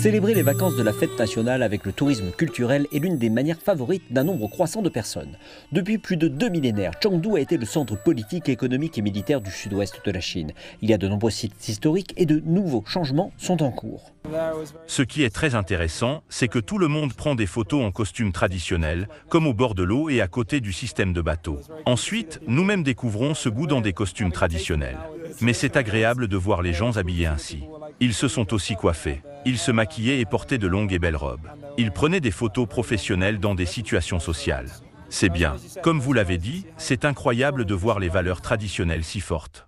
Célébrer les vacances de la fête nationale avec le tourisme culturel est l'une des manières favorites d'un nombre croissant de personnes. Depuis plus de deux millénaires, Chengdu a été le centre politique, économique et militaire du sud-ouest de la Chine. Il y a de nombreux sites historiques et de nouveaux changements sont en cours. Ce qui est très intéressant, c'est que tout le monde prend des photos en costumes traditionnels, comme au bord de l'eau et à côté du système de bateaux. Ensuite, nous-mêmes découvrons ce goût dans des costumes traditionnels. Mais c'est agréable de voir les gens habillés ainsi. Ils se sont aussi coiffés. Ils se maquillaient et portaient de longues et belles robes. Ils prenaient des photos professionnelles dans des situations sociales. C'est bien. Comme vous l'avez dit, c'est incroyable de voir les valeurs traditionnelles si fortes.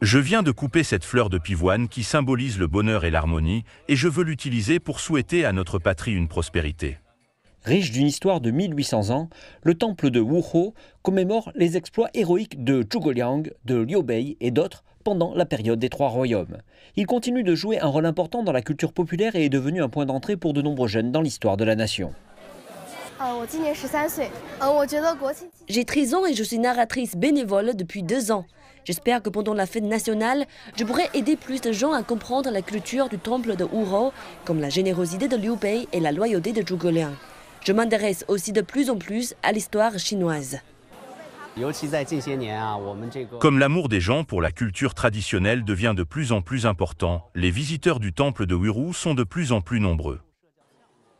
Je viens de couper cette fleur de pivoine qui symbolise le bonheur et l'harmonie, et je veux l'utiliser pour souhaiter à notre patrie une prospérité. Riche d'une histoire de 1800 ans, le temple de Wuho commémore les exploits héroïques de Zhuge Liang, de Liu Bei et d'autres pendant la période des Trois Royaumes. Il continue de jouer un rôle important dans la culture populaire et est devenu un point d'entrée pour de nombreux jeunes dans l'histoire de la nation. Ah, oh, ah, oh, J'ai 13 ans et je suis narratrice bénévole depuis deux ans. J'espère que pendant la fête nationale, je pourrai aider plus de gens à comprendre la culture du temple de Wuho, comme la générosité de Liu Bei et la loyauté de Zhuge Liang. Je m'intéresse aussi de plus en plus à l'histoire chinoise. Comme l'amour des gens pour la culture traditionnelle devient de plus en plus important, les visiteurs du temple de Wiru sont de plus en plus nombreux.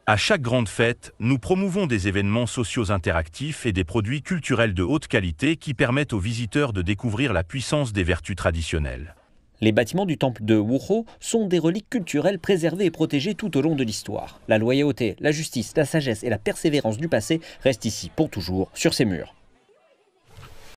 À chaque grande fête, nous promouvons des événements sociaux interactifs et des produits culturels de haute qualité qui permettent aux visiteurs de découvrir la puissance des vertus traditionnelles. Les bâtiments du temple de Wuho sont des reliques culturelles préservées et protégées tout au long de l'histoire. La loyauté, la justice, la sagesse et la persévérance du passé restent ici pour toujours sur ces murs.